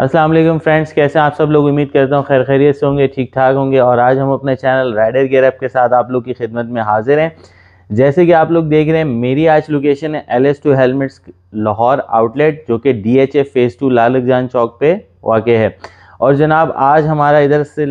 Aslam friends कैसे आप सब लोग उम्मीद करता हूँ खैर खैरियत से होंगे ठीक ठाक होंगे और आज हम अपने चैनल राइडर गेयर के साथ आप लोग की खिदमत में हाजिर हैं जैसे कि आप लोग देख रहे हैं मेरी आज लोकेशन है L S two helmets Lahore outlet जो कि D H A phase two Lalak Jan चौक पे वाक़ है और जनाब आज हमारा इधर से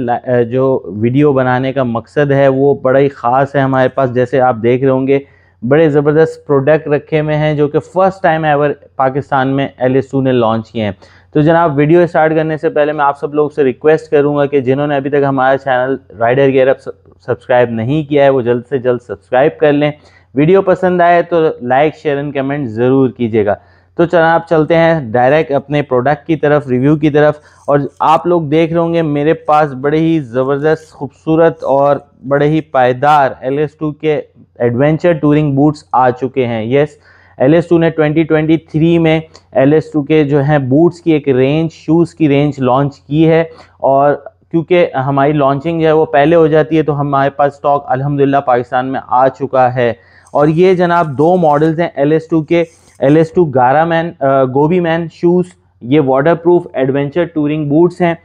जो वीडियो बनाने का मकसद है वो बड़ा ही ख़ास है हमारे पास जैसे आप देख रहे होंगे बड़े ज़बरदस्त प्रोडक्ट रखे हुए हैं जो कि फ़र्स्ट टाइम एवर पाकिस्तान में एल ने लॉन्च किए हैं तो जनाब वीडियो स्टार्ट करने से पहले मैं आप सब लोग से रिक्वेस्ट करूंगा कि जिन्होंने अभी तक हमारा चैनल राइडर गेयर सब्सक्राइब नहीं किया है वो जल्द से जल्द सब्सक्राइब कर लें वीडियो पसंद आए तो लाइक शेयर एंड कमेंट ज़रूर कीजिएगा तो जनाब चलते हैं डायरेक्ट अपने प्रोडक्ट की तरफ रिव्यू की तरफ और आप लोग देख रहे होंगे मेरे पास बड़े ही ज़बरदस्त खूबसूरत और बड़े ही पायदार एल के एडवेंचर टूरिंग बूट्स आ चुके हैं यस एल एस टू ने 2023 में एल एस टू के जो हैं बूट्स की एक रेंज शूज़ की रेंज लॉन्च की है और क्योंकि हमारी लॉन्चिंग जो है वो पहले हो जाती है तो हमारे पास स्टॉक अल्हम्दुलिल्लाह पाकिस्तान में आ चुका है और ये जनाब दो मॉडल्स हैं एल एस टू के एल एस टू गारा मैन गोभी मैन शूज़ ये waterproof adventure touring boots हैं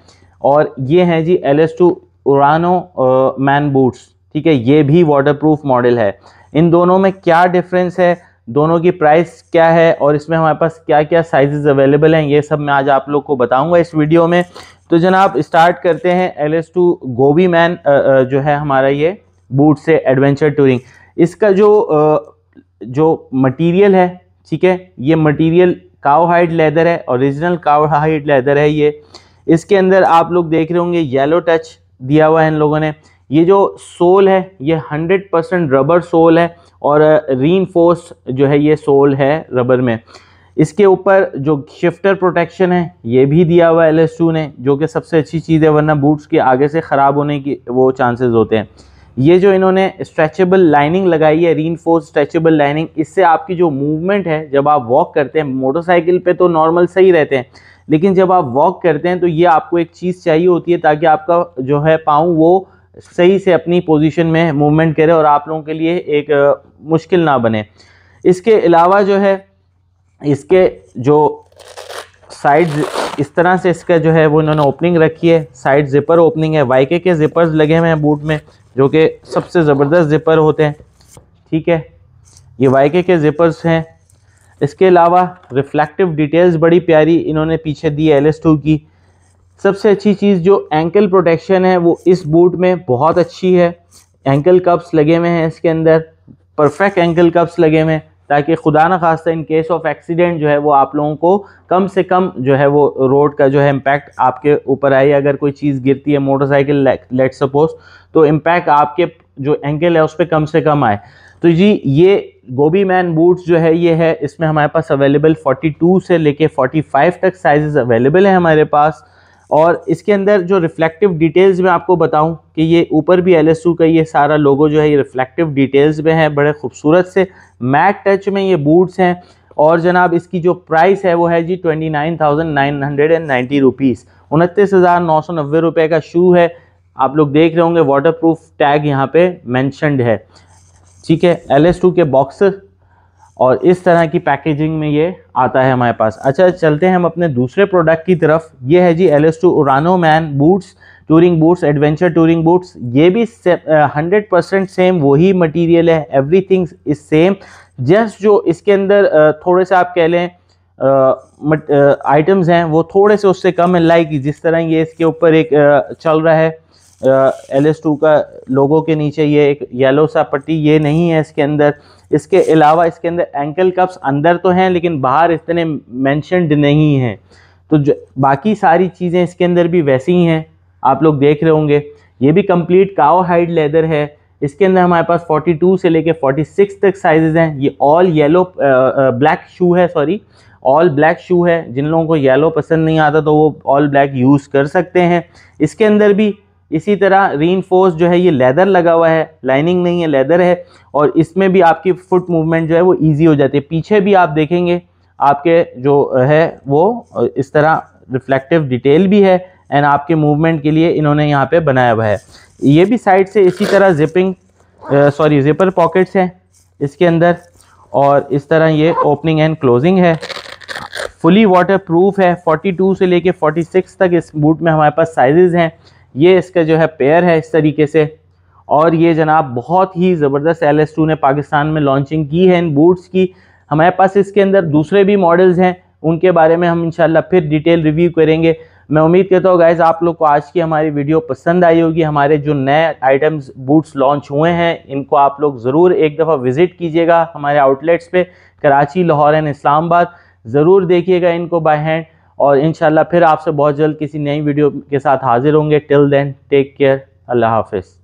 और ये हैं जी L S two Urano man boots ठीक है ये भी वाटरप्रूफ मॉडल है इन दोनों में क्या डिफरेंस है दोनों की प्राइस क्या है और इसमें हमारे पास क्या क्या साइजेस अवेलेबल हैं ये सब मैं आज आप लोग को बताऊंगा इस वीडियो में तो जनाब स्टार्ट करते हैं L S two Gobi man जो है हमारा ये बूट से एडवेंचर टूरिंग इसका जो जो मटेरियल है ठीक है ये मटेरियल काव हाइड लेदर है ओरिजिनल काव हाइड लेदर है ये इसके अंदर आप लोग देख रहे होंगे येलो टच दिया हुआ है इन लोगों ने ये जो सोल है ये 100 परसेंट रबर सोल है और री जो है ये सोल है रबर में इसके ऊपर जो शिफ्टर प्रोटेक्शन है ये भी दिया हुआ एल ने जो कि सबसे अच्छी चीज़ है वरना बूट्स के आगे से ख़राब होने की वो चांसेस होते हैं ये जो इन्होंने स्ट्रेचेबल लाइनिंग लगाई है री स्ट्रेचेबल लाइनिंग इससे आपकी जो मूवमेंट है जब आप वॉक करते हैं मोटरसाइकिल पर तो नॉर्मल सही रहते हैं लेकिन जब आप वॉक करते हैं तो ये आपको एक चीज़ चाहिए होती है ताकि आपका जो है पाँव वो सही से अपनी पोजीशन में मूवमेंट करें और आप लोगों के लिए एक मुश्किल ना बने इसके अलावा जो है इसके जो साइड इस तरह से इसका जो है वो इन्होंने ओपनिंग रखी है साइड ज़िपर ओपनिंग है वाईके के ज़िपर्स लगे हुए हैं बूट में जो कि सबसे ज़बरदस्त ज़िपर होते हैं ठीक है ये वाईके के ज़िपर्स हैं इसके अलावा रिफ्लेक्टिव डिटेल्स बड़ी प्यारी इन्होंने पीछे दी है एल की सबसे अच्छी चीज़ जो एंकल प्रोटेक्शन है वो इस बूट में बहुत अच्छी है एंकल कप्स लगे हुए हैं इसके अंदर परफेक्ट एंकल कप्स लगे हुए हैं ताकि खुदा न खास्ता इन केस ऑफ एक्सीडेंट जो है वो आप लोगों को कम से कम जो है वो रोड का जो है इम्पैक्ट आपके ऊपर आए अगर कोई चीज़ गिरती है मोटरसाइकिल लेट सपोज तो इम्पैक्ट आपके जो एंकल है उस पर कम से कम आए तो जी ये गोभी मैन बूट्स जो है ये है इसमें हमारे पास अवेलेबल 42 से लेके 45 तक साइजेस अवेलेबल है हमारे पास और इसके अंदर जो रिफ्लेक्टिव डिटेल्स में आपको बताऊं कि ये ऊपर भी एल का ये सारा लोगो जो है ये रिफ्लेक्टिव डिटेल्स में है बड़े खूबसूरत से मैट टच में ये बूट्स हैं और जनाब इसकी जो प्राइस है वो है जी twenty nine thousand nine hundred and ninety rupees उनतीस हज़ार नौ सौ नब्बे रुपये का शू है आप लोग देख रहे होंगे वाटर प्रूफ टैग यहाँ पर मैंशनड है ठीक है एल के बॉक्स और इस तरह की पैकेजिंग में ये आता है हमारे पास अच्छा चलते हैं हम अपने दूसरे प्रोडक्ट की तरफ ये है जी L S two Urano man boots touring boots adventure touring boots ये भी हंड्रेड परसेंट सेम वही मटेरियल है एवरीथिंग इज सेम जस्ट जो इसके अंदर थोड़े से आप कह लें आइटम्स हैं वो थोड़े से उससे कम है लाइक जिस तरह ये इसके ऊपर एक आ, चल रहा है एल एस टू का लोगों के नीचे ये एक येलो सा पट्टी ये नहीं है इसके अंदर इसके अलावा इसके अंदर एंकल कप्स अंदर तो हैं लेकिन बाहर इतने मैंशनड नहीं हैं तो जो बाकी सारी चीज़ें इसके अंदर भी वैसी ही हैं आप लोग देख रहे होंगे ये भी कंप्लीट काओ हाइड लेदर है इसके अंदर हमारे पास 42 से लेके 46 तक साइजेस हैं ये ऑल येलो ब्लैक शू है सॉरी ऑल ब्लैक शू है जिन लोगों को येलो पसंद नहीं आता तो वो ऑल ब्लैक यूज़ कर सकते हैं इसके अंदर भी इसी तरह रीन जो है ये लेदर लगा हुआ है लाइनिंग नहीं है लेदर है और इसमें भी आपकी फुट मूवमेंट जो है वो ईजी हो जाती है पीछे भी आप देखेंगे आपके जो है वो इस तरह रिफ्लेक्टिव डिटेल भी है एंड आपके मूवमेंट के लिए इन्होंने यहाँ पे बनाया हुआ है ये भी साइड से इसी तरह जिपिंग सॉरी जिपर पॉकेट्स हैं इसके अंदर और इस तरह ये ओपनिंग एंड क्लोजिंग है फुली वाटर प्रूफ है 42 से लेके 46 तक इस बूट में हमारे पास साइजेज़ हैं ये इसका जो है पेयर है इस तरीके से और ये जनाब बहुत ही ज़बरदस्त एल एस टू ने पाकिस्तान में लॉन्चिंग की है इन बूट्स की हमारे पास इसके अंदर दूसरे भी मॉडल्स हैं उनके बारे में हम इंशाल्लाह फिर डिटेल रिव्यू करेंगे मैं उम्मीद करता हूँ गाइज आप लोग को आज की हमारी वीडियो पसंद आई होगी हमारे जो नए आइटम्स बूट्स लॉन्च हुए हैं इनको आप लोग ज़रूर एक दफ़ा विज़िट कीजिएगा हमारे आउटलेट्स पे कराची लाहौर एंड इस्लामाबाद ज़रूर देखिएगा इनको बाय हैंड और इन फिर आपसे बहुत जल्द किसी नई वीडियो के साथ हाजिर होंगे टिल देन टेक केयर अल्लाह हाफिज़